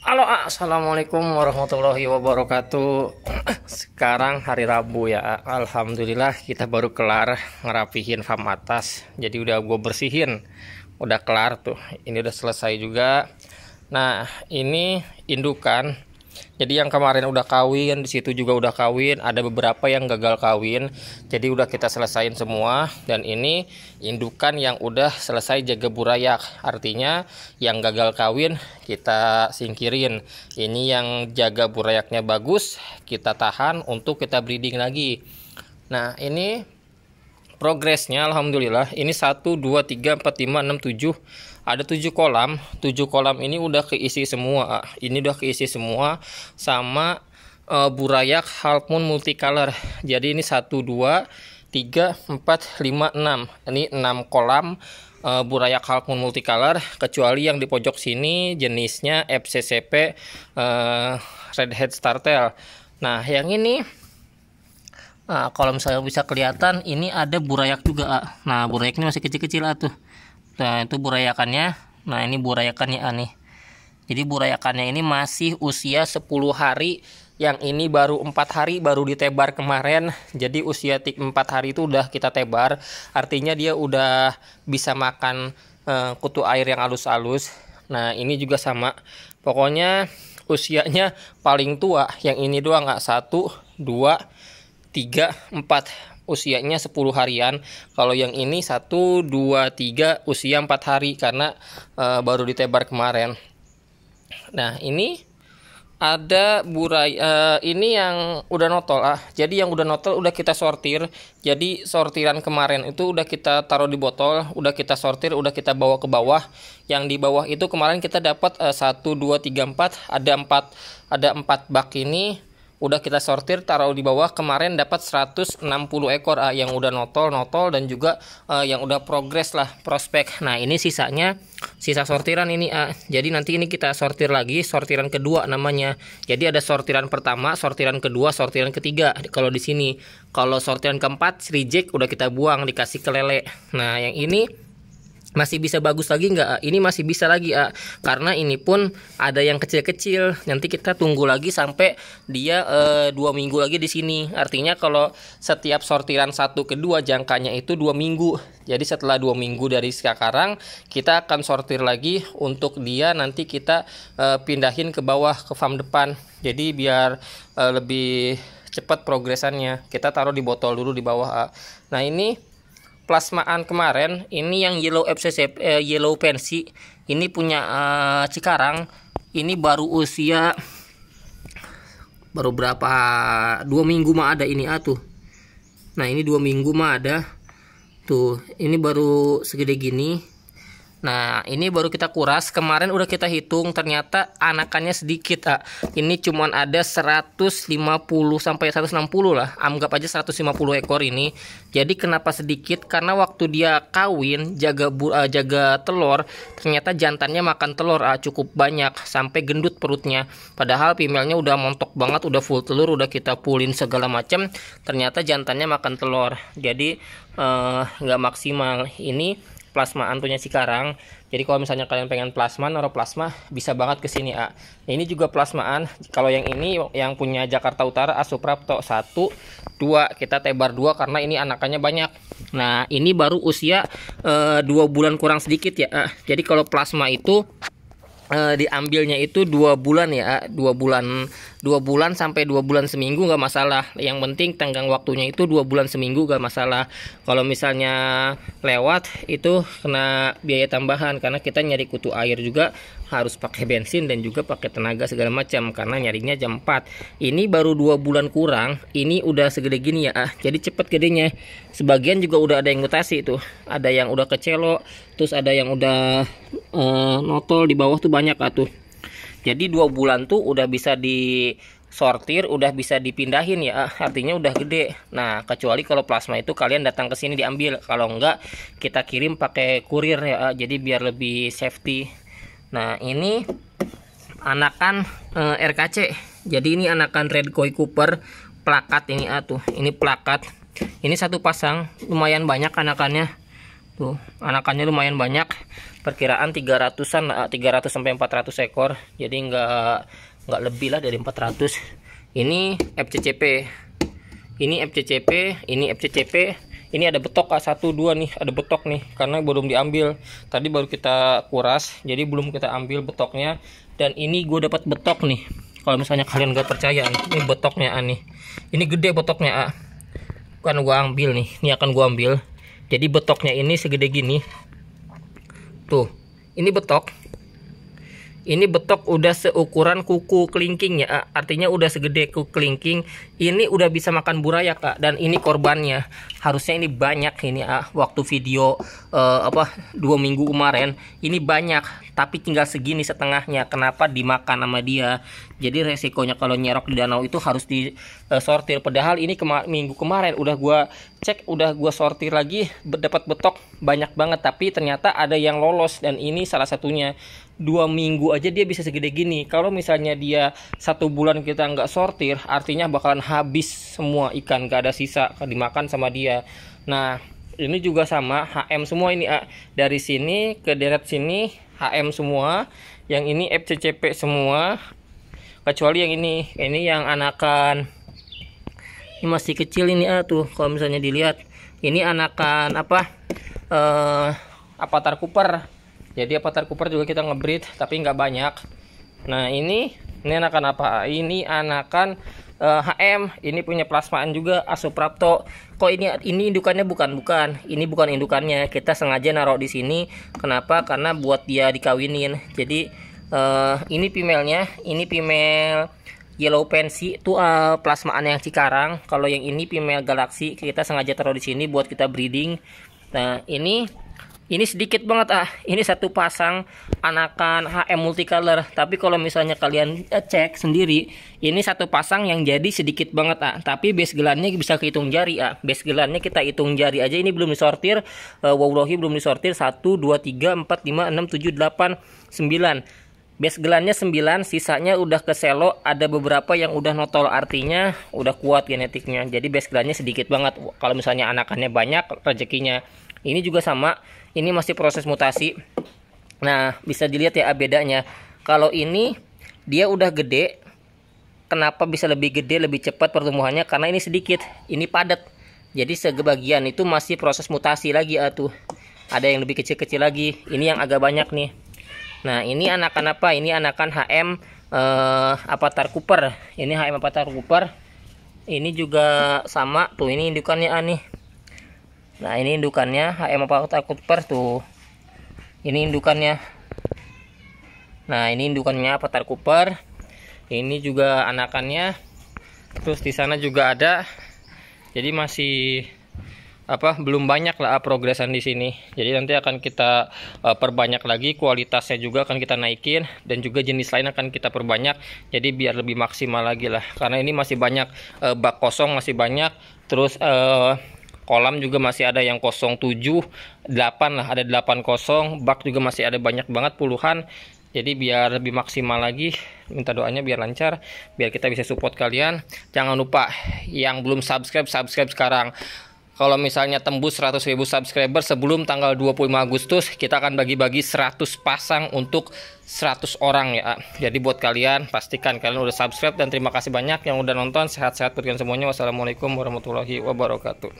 Halo, assalamualaikum warahmatullahi wabarakatuh. Sekarang hari Rabu ya. Alhamdulillah kita baru kelar ngerapihin farm atas. Jadi udah gue bersihin, udah kelar tuh. Ini udah selesai juga. Nah ini indukan jadi yang kemarin udah kawin, di situ juga udah kawin, ada beberapa yang gagal kawin. Jadi udah kita selesain semua dan ini indukan yang udah selesai jaga burayak. Artinya yang gagal kawin kita singkirin. Ini yang jaga burayaknya bagus, kita tahan untuk kita breeding lagi. Nah, ini progresnya alhamdulillah. Ini 1 2 3 4 5 6 7 ada tujuh kolam tujuh kolam ini udah keisi semua ini udah keisi semua sama uh, e, burayak halpun multicolor jadi ini satu dua tiga empat lima enam ini enam kolam uh, e, burayak halpun multicolor kecuali yang di pojok sini jenisnya FCCP uh, e, redhead startel nah yang ini Nah, kalau misalnya bisa kelihatan, ini ada burayak juga. Ah. Nah, ini masih kecil-kecil ah, tuh. Nah, itu burayakannya. Nah, ini burayakannya aneh. Jadi burayakannya ini masih usia 10 hari, yang ini baru 4 hari baru ditebar kemarin. Jadi usia 4 hari itu udah kita tebar. Artinya dia udah bisa makan uh, kutu air yang halus-halus. Nah, ini juga sama. Pokoknya usianya paling tua yang ini doang nggak ah, satu dua tiga empat usianya 10 harian. Kalau yang ini 1 2 3 usia 4 hari karena e, baru ditebar kemarin. Nah, ini ada burai e, ini yang udah notol ah. Jadi yang udah notol udah kita sortir. Jadi sortiran kemarin itu udah kita taruh di botol, udah kita sortir, udah kita bawa ke bawah. Yang di bawah itu kemarin kita dapat e, 1 2 3 4 ada 4 ada 4 bak ini udah kita sortir taruh di bawah kemarin dapat 160 ekor ah, yang udah notol notol dan juga uh, yang udah progres lah prospek nah ini sisanya sisa sortiran ini ah. jadi nanti ini kita sortir lagi sortiran kedua namanya jadi ada sortiran pertama sortiran kedua sortiran ketiga kalau di sini kalau sortiran keempat reject udah kita buang dikasih ke lele nah yang ini masih bisa bagus lagi nggak ah, ini masih bisa lagi ah. karena ini pun ada yang kecil-kecil nanti kita tunggu lagi sampai dia eh, dua minggu lagi di sini artinya kalau setiap sortiran satu kedua jangkanya itu dua minggu jadi setelah dua minggu dari sekarang kita akan sortir lagi untuk dia nanti kita eh, pindahin ke bawah ke farm depan jadi biar eh, lebih cepat progresannya kita taruh di botol dulu di bawah A. Ah. nah ini plasmaan kemarin ini yang yellow FCC eh, yellow pensi ini punya eh, Cikarang ini baru usia baru berapa dua minggu mah ada ini ah nah ini dua minggu mah ada tuh ini baru segede gini Nah, ini baru kita kuras. Kemarin udah kita hitung, ternyata anakannya sedikit, ah. Ini cuman ada 150 sampai 160 lah. Anggap aja 150 ekor ini. Jadi kenapa sedikit? Karena waktu dia kawin, jaga bu, uh, jaga telur, ternyata jantannya makan telur ah, cukup banyak sampai gendut perutnya. Padahal pimelnya udah montok banget, udah full telur, udah kita pulin segala macam. Ternyata jantannya makan telur. Jadi eh, nggak uh, maksimal. Ini plasmaan punya Karang, Jadi kalau misalnya kalian pengen plasma, naruh plasma bisa banget ke sini A. Nah, ini juga plasmaan. Kalau yang ini yang punya Jakarta Utara Asupra Suprapto 1 2 kita tebar 2 karena ini anakannya banyak. Nah, ini baru usia e, bulan kurang sedikit ya. A. Jadi kalau plasma itu uh, diambilnya itu dua bulan ya dua bulan dua bulan sampai dua bulan seminggu nggak masalah yang penting tenggang waktunya itu dua bulan seminggu nggak masalah kalau misalnya lewat itu kena biaya tambahan karena kita nyari kutu air juga harus pakai bensin dan juga pakai tenaga segala macam karena nyarinya jam 4 ini baru dua bulan kurang ini udah segede gini ya ah, jadi cepet gedenya sebagian juga udah ada yang mutasi itu ada yang udah kecelok, terus ada yang udah uh, notol di bawah tuh banyak atuh jadi dua bulan tuh udah bisa disortir, udah bisa dipindahin ya artinya udah gede nah kecuali kalau plasma itu kalian datang ke sini diambil kalau enggak kita kirim pakai kurir ya jadi biar lebih safety nah ini anakan eh, RKC jadi ini anakan Red Koi Cooper plakat ini atuh ini plakat ini satu pasang lumayan banyak anakannya tuh gitu. anakannya lumayan banyak perkiraan 300an 300 eh, sampai 400 ekor jadi nggak nggak lebih lah dari 400 ini FCCP ini FCCP ini FCCP ini ada betok a 12 nih ada betok nih karena belum diambil tadi baru kita kuras jadi belum kita ambil betoknya dan ini gue dapat betok nih kalau misalnya kalian gak percaya ini betoknya A nih ini gede betoknya A bukan gue ambil nih ini akan gue ambil jadi betoknya ini segede gini tuh ini betok ini betok udah seukuran kuku kelingking ya artinya udah segede kuku kelingking ini udah bisa makan buraya kak dan ini korbannya harusnya ini banyak ini ah, waktu video uh, apa dua minggu kemarin ini banyak tapi tinggal segini setengahnya kenapa dimakan sama dia jadi resikonya kalau nyerok di danau itu harus disortir eh, padahal ini kema minggu kemarin udah gua cek udah gua sortir lagi dapat betok banyak banget tapi ternyata ada yang lolos dan ini salah satunya dua minggu aja dia bisa segede gini kalau misalnya dia satu bulan kita nggak sortir artinya bakalan habis semua ikan gak ada sisa dimakan sama dia nah ini juga sama HM semua ini A. dari sini ke deret sini HM semua yang ini FCCP semua kecuali yang ini ini yang anakan ini masih kecil ini A tuh kalau misalnya dilihat ini anakan apa eh, Avatar Cooper jadi Avatar Cooper juga kita ngebreed tapi nggak banyak nah ini ini anakan apa ini anakan uh, HM, ini punya plasmaan juga Asoprapto. Kok ini ini indukannya bukan bukan, ini bukan indukannya. Kita sengaja naruh di sini. Kenapa? Karena buat dia dikawinin. Jadi uh, ini female-nya, ini female Yellow Pansy itu uh, plasmaan yang Cikarang. Kalau yang ini female Galaxy kita sengaja taruh di sini buat kita breeding. Nah, ini ini sedikit banget ah ini satu pasang anakan HM multicolor tapi kalau misalnya kalian eh, cek sendiri ini satu pasang yang jadi sedikit banget ah tapi base gelarnya bisa kehitung jari ah base gelarnya kita hitung jari aja ini belum disortir uh, eh, wallahi belum disortir 1 2 3 4 5 6 7 8 9 Base gelarnya 9, sisanya udah ke selo, ada beberapa yang udah notol artinya udah kuat genetiknya. Jadi base gelarnya sedikit banget. Kalau misalnya anakannya banyak, rezekinya. Ini juga sama, ini masih proses mutasi nah bisa dilihat ya ah, bedanya kalau ini dia udah gede kenapa bisa lebih gede lebih cepat pertumbuhannya karena ini sedikit ini padat jadi sebagian itu masih proses mutasi lagi atuh ah, ada yang lebih kecil-kecil lagi ini yang agak banyak nih nah ini anakan apa ini anakan HM eh, Avatar Cooper ini HM Avatar Cooper ini juga sama tuh ini indukannya ah, nah ini indukannya HM apa takut per tuh ini indukannya nah ini indukannya petar kuper ini juga anakannya terus di sana juga ada jadi masih apa belum banyak lah ah, progresan di sini jadi nanti akan kita uh, perbanyak lagi kualitasnya juga akan kita naikin dan juga jenis lain akan kita perbanyak jadi biar lebih maksimal lagi lah karena ini masih banyak uh, bak kosong masih banyak terus uh, kolam juga masih ada yang 07 8 lah ada delapan kosong bak juga masih ada banyak banget puluhan jadi biar lebih maksimal lagi minta doanya biar lancar biar kita bisa support kalian jangan lupa yang belum subscribe subscribe sekarang kalau misalnya tembus 100.000 subscriber sebelum tanggal 25 Agustus kita akan bagi-bagi 100 pasang untuk 100 orang ya jadi buat kalian pastikan kalian udah subscribe dan terima kasih banyak yang udah nonton sehat-sehat berikan semuanya wassalamualaikum warahmatullahi wabarakatuh